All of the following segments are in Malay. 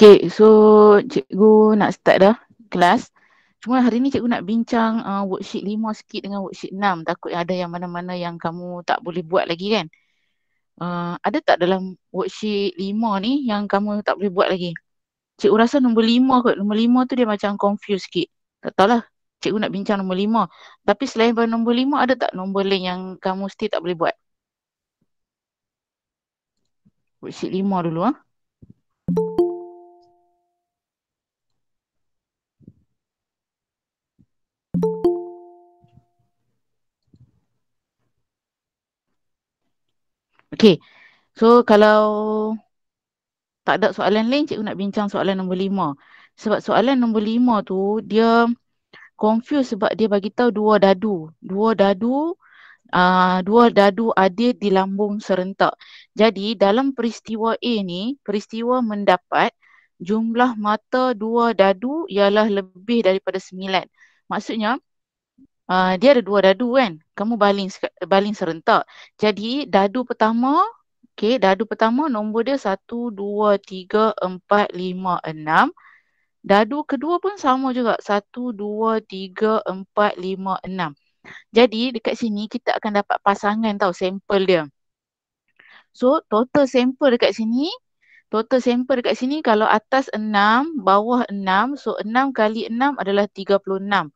Okay, so cikgu nak start dah kelas. Cuma hari ni cikgu nak bincang uh, worksheet lima sikit dengan worksheet enam. Takut ada yang mana-mana yang kamu tak boleh buat lagi kan. Uh, ada tak dalam worksheet lima ni yang kamu tak boleh buat lagi? Cikgu rasa nombor lima kot. Nombor lima tu dia macam confused sikit. Tak tahulah cikgu nak bincang nombor lima. Tapi selain daripada nombor lima, ada tak nombor lain yang kamu still tak boleh buat? Worksheet lima dulu ah. Ha? Okay. So kalau tak ada soalan lain, cikgu nak bincang soalan nombor lima. Sebab soalan nombor lima tu, dia confuse sebab dia bagi tahu dua dadu. Dua dadu Uh, dua dadu ada di lambung serentak. Jadi dalam peristiwa A ni, peristiwa mendapat jumlah mata dua dadu ialah lebih daripada sembilan. Maksudnya uh, dia ada dua dadu kan kamu baling baling serentak jadi dadu pertama okey dadu pertama nombor dia 1 2 3 4 5 6 dadu kedua pun sama juga 1 2 3 4 5 6 jadi dekat sini kita akan dapat pasangan tau sampel dia so total sampel dekat sini total sampel dekat sini kalau atas 6 bawah 6 so 6 kali 6 adalah 36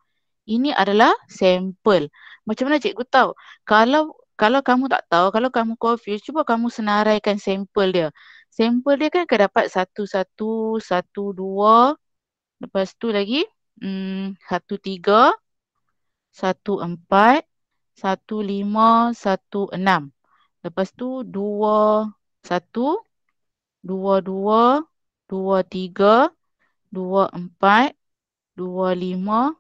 ini adalah sampel. Macam mana cikgu tahu? Kalau kalau kamu tak tahu, kalau kamu confuse, cuba kamu senaraikan sampel dia. Sampel dia kan akan dapat satu, satu, satu, dua. Lepas tu lagi, hmm, satu, tiga, satu, empat, satu, lima, satu, enam. Lepas tu, dua, satu, dua, dua, dua, tiga, dua, empat, dua, lima,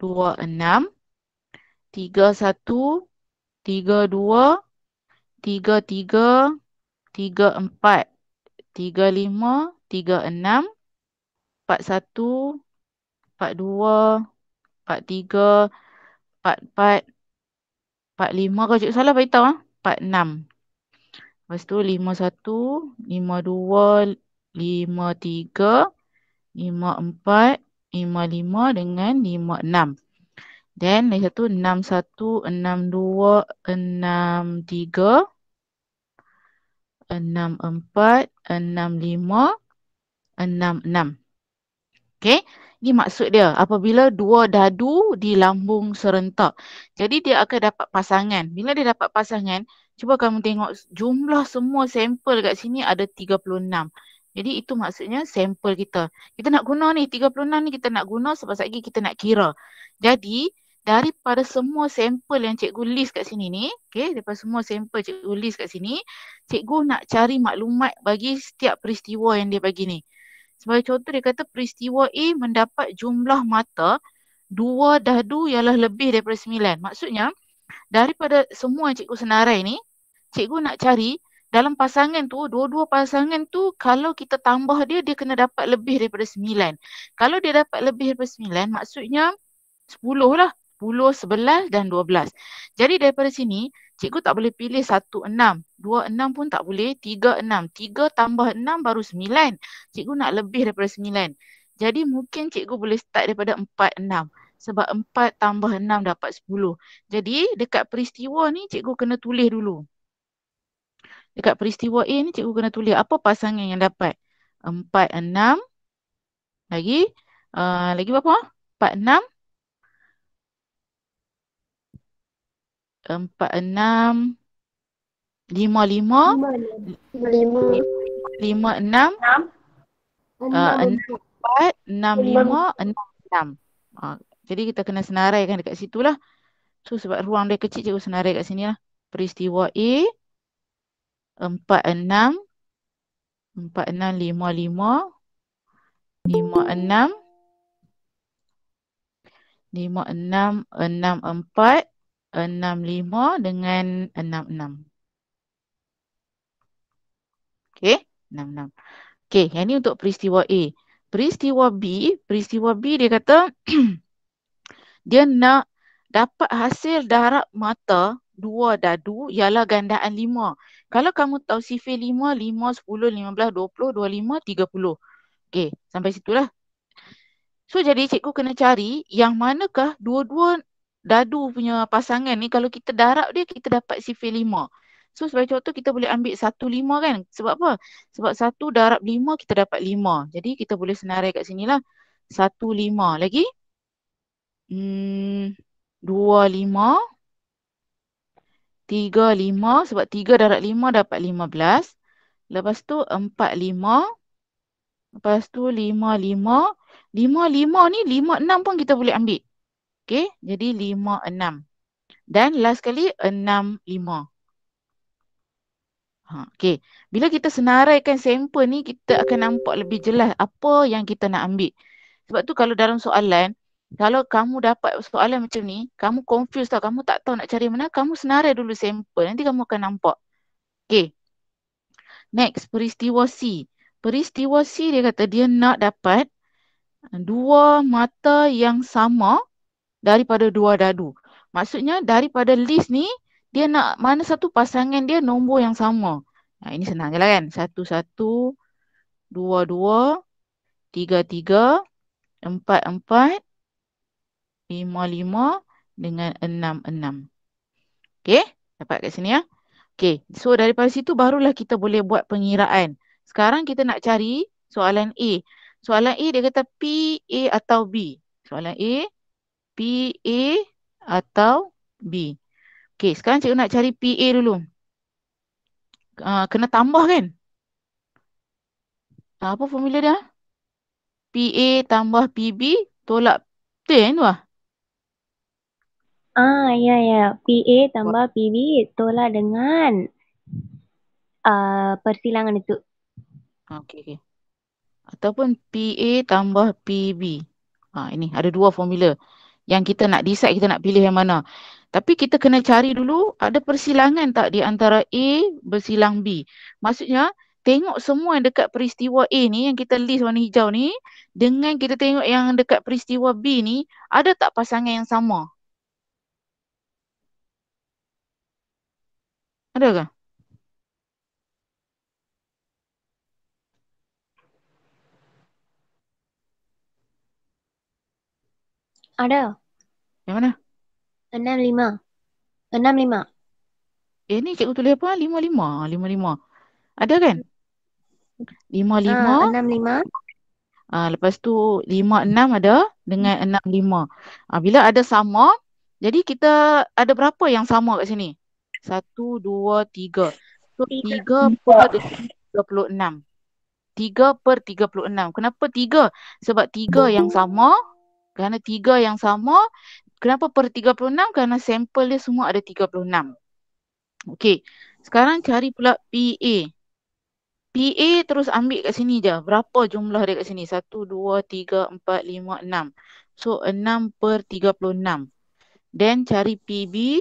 dua enam, tiga satu, tiga dua, tiga tiga, tiga empat, tiga lima, tiga enam, empat satu, empat dua, empat tiga, empat empat, empat lima kalau cikgu salah beritahu ah, empat enam. Lepas tu lima satu, lima dua, lima tiga, lima empat, lima lima dengan lima enam Then lagi satu enam satu enam dua enam tiga enam empat enam lima enam enam Okay. Ini maksud dia apabila dua dadu di lambung serentak. Jadi dia akan dapat pasangan. Bila dia dapat pasangan, cuba kamu tengok jumlah semua sampel kat sini ada 36. Jadi itu maksudnya sampel kita. Kita nak guna ni 36 ni kita nak guna sebab lagi kita nak kira. Jadi daripada semua sampel yang cikgu list kat sini ni, okey, daripada semua sampel cikgu list kat sini, cikgu nak cari maklumat bagi setiap peristiwa yang dia bagi ni. Sebagai contoh dia kata peristiwa A mendapat jumlah mata dua dadu ialah lebih daripada sembilan. Maksudnya daripada semua yang cikgu senarai ni, cikgu nak cari dalam pasangan tu, dua-dua pasangan tu kalau kita tambah dia, dia kena dapat lebih daripada sembilan. Kalau dia dapat lebih daripada sembilan, maksudnya sepuluh lah. puluh sebelas dan dua belas. Jadi daripada sini, cikgu tak boleh pilih satu enam. Dua enam pun tak boleh. Tiga enam. Tiga tambah enam baru sembilan. Cikgu nak lebih daripada sembilan. Jadi mungkin cikgu boleh start daripada empat enam. Sebab empat tambah enam dapat sepuluh. Jadi dekat peristiwa ni cikgu kena tulis dulu. Dekat peristiwa A ni cikgu kena tulis apa pasangan yang dapat. 4, eh, 6. Lagi. Uh, lagi berapa? 4, 6. 4, 6. 5, 5. 5, 6. 4, 6, 5, 6. Jadi kita kena senaraikan dekat situ lah. So, sebab ruang dia kecil, cikgu senarai kat sini lah. Peristiwa A empat enam, empat enam lima lima, lima enam, lima enam, enam empat, enam lima dengan enam enam. Okey, enam enam. Okey, yang ni untuk peristiwa A. Peristiwa B, peristiwa B dia kata dia nak dapat hasil darab mata dua dadu ialah gandaan lima. Kalau kamu tahu sifir lima, lima, sepuluh, lima belas, dua puluh, dua lima, tiga puluh. Okay, sampai situlah. So jadi cikgu kena cari yang manakah dua-dua dadu punya pasangan ni kalau kita darab dia kita dapat sifir lima. So sebagai contoh kita boleh ambil satu lima kan. Sebab apa? Sebab satu darab lima kita dapat lima. Jadi kita boleh senarai kat sini lah. Satu lima lagi. Hmm, dua lima. Tiga lima sebab tiga darat lima dapat lima belas. Lepas tu empat lima. Lepas tu lima lima. Lima lima ni lima enam pun kita boleh ambil. Okay, jadi lima enam. Dan last kali enam lima. Ha, okay, bila kita senaraikan sampel ni kita akan nampak lebih jelas apa yang kita nak ambil. Sebab tu kalau dalam soalan, kalau kamu dapat soalan macam ni, kamu confused tau, kamu tak tahu nak cari mana, kamu senarai dulu sampel, nanti kamu akan nampak. Okay. Next, peristiwa C. Peristiwa C dia kata dia nak dapat dua mata yang sama daripada dua dadu. Maksudnya daripada list ni, dia nak mana satu pasangan dia nombor yang sama. Nah, ini senang je lah kan. Satu, satu, dua, dua, tiga, tiga, empat, empat, lima lima dengan enam enam. okay dapat kat sini ya. Okay, so daripada situ barulah kita boleh buat pengiraan. Sekarang kita nak cari soalan A. Soalan A dia kata P, A atau B. Soalan A, P, A atau B. Okay, sekarang cikgu nak cari P, A dulu. Uh, kena tambah kan? Apa formula dia? P, A tambah P, B tolak 10 tu lah. Ah, ya, ya. PA tambah PB tolak dengan uh, persilangan itu. Okey, okey. Ataupun PA tambah PB. Ha, ini ada dua formula yang kita nak decide kita nak pilih yang mana. Tapi kita kena cari dulu ada persilangan tak di antara A bersilang B. Maksudnya tengok semua yang dekat peristiwa A ni yang kita list warna hijau ni dengan kita tengok yang dekat peristiwa B ni ada tak pasangan yang sama Ada ke? Ada. Yang mana? Enam lima. Enam lima. Eh ni cikgu tulis apa? Lima lima. Lima lima. Ada kan? Lima lima. Ha, enam lima. Ha, lepas tu lima enam ada dengan enam lima. Ha, bila ada sama, jadi kita ada berapa yang sama kat sini? Satu, dua, tiga. So, tiga per tiga puluh enam. Tiga per tiga puluh enam. Kenapa tiga? Sebab tiga yang sama. Kerana tiga yang sama. Kenapa per tiga puluh enam? Kerana sampel dia semua ada tiga puluh enam. okey Sekarang cari pula PA. PA terus ambil kat sini je. Berapa jumlah dia kat sini? Satu, dua, tiga, empat, lima, enam. So, enam per tiga puluh enam. Then cari PB.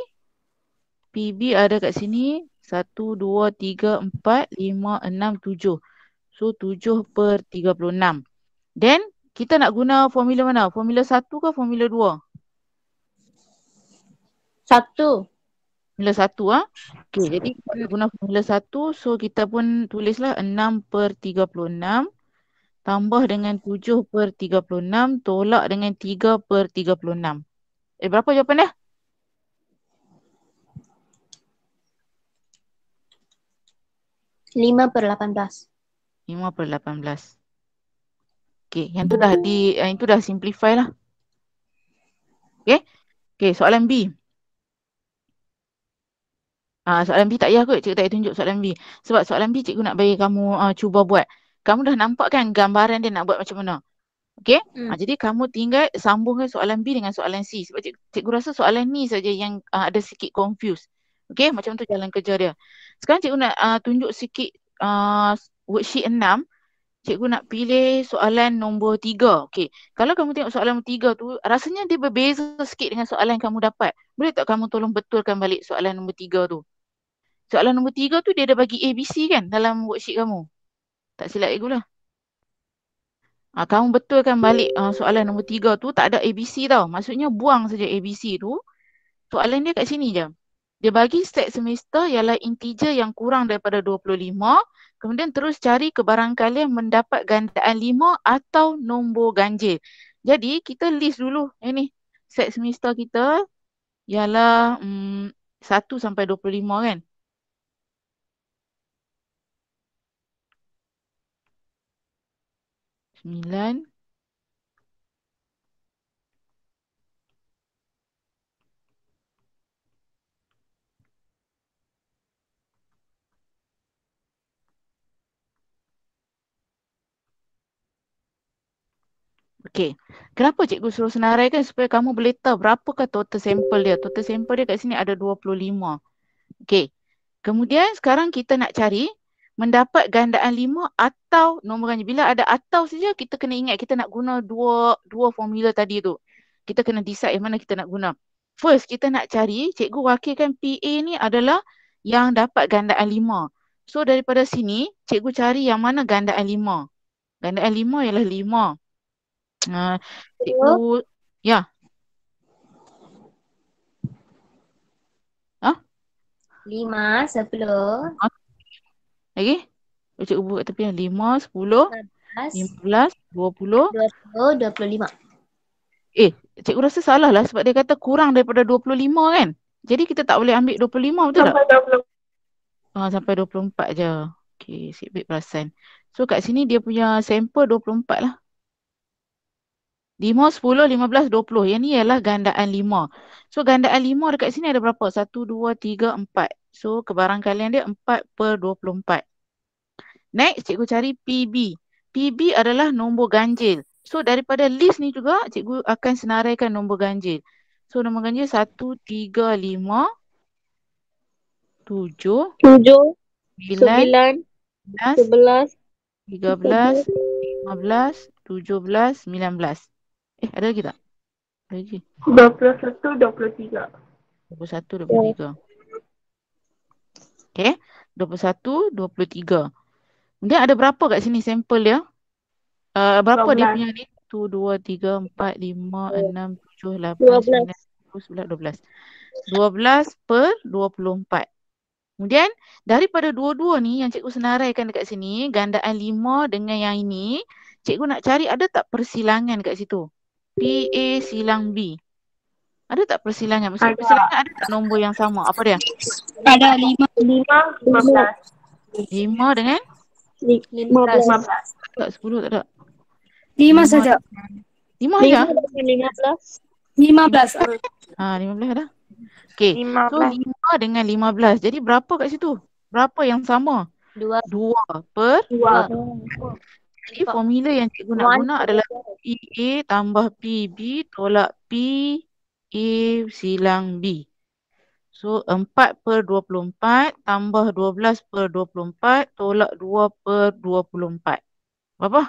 PB ada kat sini satu dua tiga empat lima enam tujuh So tujuh per tiga puluh enam. Then kita nak guna formula mana? Formula satu ke formula dua? Satu. Formula satu ah. Ha? Okay, jadi kita nak guna formula satu so kita pun tulislah enam per tiga puluh enam tambah dengan tujuh per tiga puluh enam tolak dengan tiga per tiga puluh enam. Eh berapa jawapan dia? Ya? 5 per 18. 5 per 18. Okey, yang tu dah di, yang itu dah simplify lah. Okey. Okey. soalan B. Ah, soalan B tak payah kot, cikgu tak payah tunjuk soalan B. Sebab soalan B cikgu nak bagi kamu uh, cuba buat. Kamu dah nampak kan gambaran dia nak buat macam mana? Okay? Ah, hmm. Ah, jadi kamu tinggal sambungkan soalan B dengan soalan C. Sebab cik, cikgu rasa soalan ni saja yang uh, ada sikit confuse. Okay, macam tu jalan kerja dia. Sekarang cikgu nak uh, tunjuk sikit uh, worksheet enam. Cikgu nak pilih soalan nombor tiga. Okay, kalau kamu tengok soalan nombor tiga tu, rasanya dia berbeza sikit dengan soalan yang kamu dapat. Boleh tak kamu tolong betulkan balik soalan nombor tiga tu? Soalan nombor tiga tu dia ada bagi ABC kan dalam worksheet kamu? Tak silap cikgu lah. Ha, kamu betulkan balik uh, soalan nombor tiga tu tak ada ABC tau. Maksudnya buang saja ABC tu. Soalan dia kat sini je. Dia bagi set semester ialah integer yang kurang daripada 25 kemudian terus cari kebarangkalian mendapat gandaan 5 atau nombor ganjil. Jadi kita list dulu yang ni set semester kita ialah mm, 1 sampai 25 kan. Sembilan, Okay, Kenapa cikgu suruh senarai kan supaya kamu boleh tahu berapakah total sampel dia. Total sampel dia kat sini ada 25. Okay, Kemudian sekarang kita nak cari mendapat gandaan 5 atau nombornya Bila ada atau saja kita kena ingat kita nak guna dua dua formula tadi tu. Kita kena decide yang mana kita nak guna. First kita nak cari cikgu wakilkan PA ni adalah yang dapat gandaan 5. So daripada sini cikgu cari yang mana gandaan 5. Gandaan 5 ialah 5. Ah, cikgu ya yeah. Ha? Huh? lima sepuluh ha? lagi cikgu buat tepi yang lima sepuluh lima belas dua puluh dua puluh lima eh cikgu rasa salah lah sebab dia kata kurang daripada dua puluh lima kan jadi kita tak boleh ambil dua puluh lima betul sampai tak ah, 20. sampai dua puluh empat je Okay, sikit perasan. So kat sini dia punya sampel empat lah. 5, 10, 15, 20. Yang ni ialah gandaan 5. So gandaan 5 dekat sini ada berapa? 1, 2, 3, 4. So kebarangkalian dia 4 per 24. Next, cikgu cari PB. PB adalah nombor ganjil. So daripada list ni juga, cikgu akan senaraikan nombor ganjil. So nombor ganjil 1, 3, 5, 7, 7 9, 9, 11, 13, 15, 17, 19. Eh, ada lagi tak? Ada lagi. 21, 23. 21, 23. Okay. 21, 23. Kemudian ada berapa kat sini sampel dia? Ya? Uh, eh, berapa 12. dia punya ni? 1, 2, 3, 4, 5, 6, 7, 8, 9, 10, 11, 12. 12 per 24. Kemudian daripada dua-dua ni yang cikgu senaraikan dekat sini, gandaan lima dengan yang ini, cikgu nak cari ada tak persilangan dekat situ? PA silang B. Ada tak persilangan? Maksud ada. persilangan ada tak nombor yang sama? Apa dia? Ada lima. Lima, lima belas. Lima dengan? Lima belas. Tak sepuluh tak ada. Lima saja. Lima saja? Lima belas. Lima belas. Ha, lima belas ada. Okey. Lima so lima dengan lima belas. Jadi berapa kat situ? Berapa yang sama? Dua. Dua per? dua. Jadi formula yang cikgu nak guna adalah EA e tambah PB tolak P A silang B. So 4 per 24 tambah 12 per 24 tolak 2 per 24. Berapa?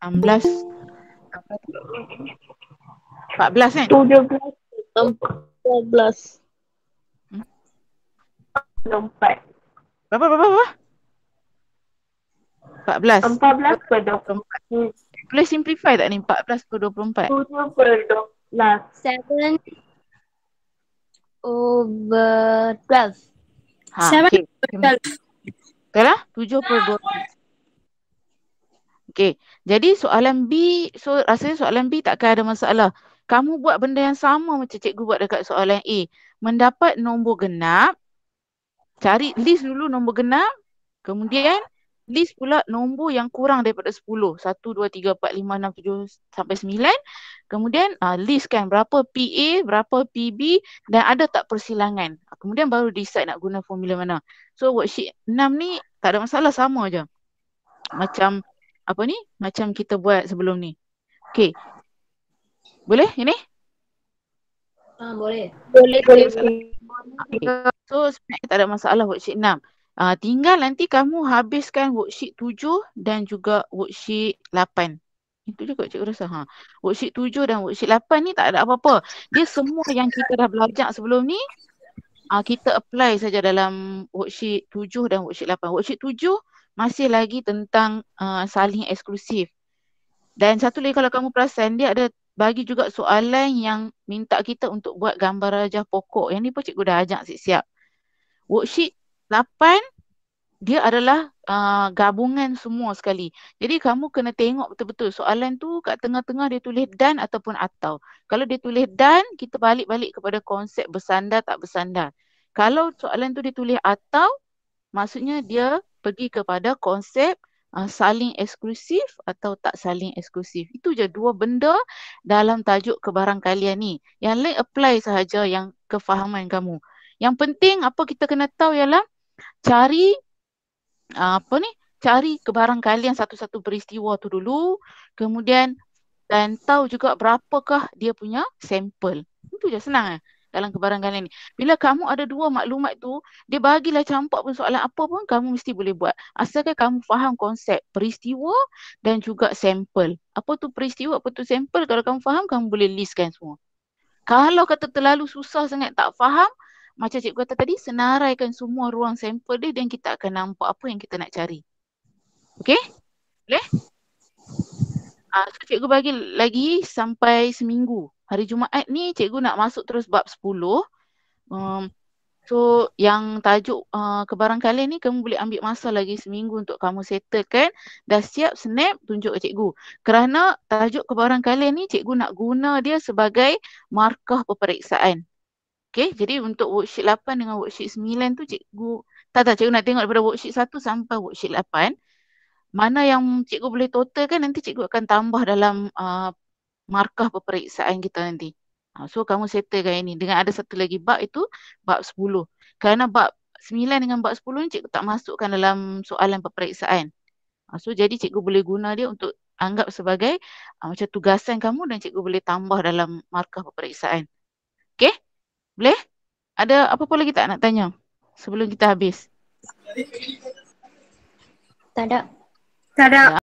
16 14 kan? 17 14 24. Berapa, berapa, berapa? 14 ke 24? Boleh simplify tak ni 14 ke 24? 7 ke 12. 7. per ber 12. Ha, 7 ke okay. 12. Okay lah, 7 ke 12. Okay, jadi soalan B, so rasanya soalan B takkan ada masalah. Kamu buat benda yang sama macam cikgu buat dekat soalan A. Mendapat nombor genap, cari list dulu nombor genap, kemudian list pula nombor yang kurang daripada 10. 1, 2, 3, 4, 5, 6, 7 sampai 9. Kemudian uh, list kan berapa PA, berapa PB dan ada tak persilangan. Ah, kemudian baru decide nak guna formula mana. So worksheet 6 ni tak ada masalah sama je. Macam apa ni? Macam kita buat sebelum ni. Okay. Boleh ini? Ah, boleh. Boleh, boleh. boleh. Okay. So sebenarnya tak ada masalah worksheet 6. Uh, tinggal nanti kamu habiskan worksheet tujuh dan juga worksheet lapan. Itu juga cikgu rasa ha. Worksheet tujuh dan worksheet lapan ni tak ada apa-apa. Dia semua yang kita dah belajar sebelum ni uh, kita apply saja dalam worksheet tujuh dan worksheet lapan. Worksheet tujuh masih lagi tentang uh, saling eksklusif. Dan satu lagi kalau kamu perasan dia ada bagi juga soalan yang minta kita untuk buat gambar rajah pokok. Yang ni pun cikgu dah ajak siap-siap. Worksheet lapan dia adalah uh, gabungan semua sekali. Jadi kamu kena tengok betul-betul soalan tu kat tengah-tengah dia tulis dan ataupun atau. Kalau dia tulis dan, kita balik-balik kepada konsep bersandar tak bersandar. Kalau soalan tu dia tulis atau, maksudnya dia pergi kepada konsep uh, saling eksklusif atau tak saling eksklusif. Itu je dua benda dalam tajuk kebarang kalian ni. Yang lain apply sahaja yang kefahaman kamu. Yang penting apa kita kena tahu ialah cari ah, apa ni cari kebarangkalian satu-satu peristiwa tu dulu kemudian dan tahu juga berapakah dia punya sampel itu je senang eh dalam kebarangkalian ni bila kamu ada dua maklumat tu dia bagilah campak pun soalan apa pun kamu mesti boleh buat asalkan kamu faham konsep peristiwa dan juga sampel apa tu peristiwa apa tu sampel kalau kamu faham kamu boleh listkan semua kalau kata terlalu susah sangat tak faham macam cikgu kata tadi senaraikan semua ruang sampel dia dan kita akan nampak apa yang kita nak cari. Okey? Boleh? Ah, so cikgu bagi lagi sampai seminggu. Hari Jumaat ni cikgu nak masuk terus bab 10. Um, so yang tajuk uh, ah, kebarangkali ni kamu boleh ambil masa lagi seminggu untuk kamu settlekan dah siap snap tunjuk ke cikgu. Kerana tajuk kebarangkali ni cikgu nak guna dia sebagai markah peperiksaan. Okay, jadi untuk worksheet 8 dengan worksheet 9 tu cikgu tak tak cikgu nak tengok daripada worksheet 1 sampai worksheet 8 mana yang cikgu boleh total kan nanti cikgu akan tambah dalam uh, markah peperiksaan kita nanti. Uh, so kamu settlekan ini dengan ada satu lagi bab itu bab 10. Kerana bab 9 dengan bab 10 ni cikgu tak masukkan dalam soalan peperiksaan. Uh, so jadi cikgu boleh guna dia untuk anggap sebagai uh, macam tugasan kamu dan cikgu boleh tambah dalam markah peperiksaan. Okay? Boleh? Ada apa-apa lagi tak nak tanya sebelum kita habis? Tak ada. Tak ada. Ya.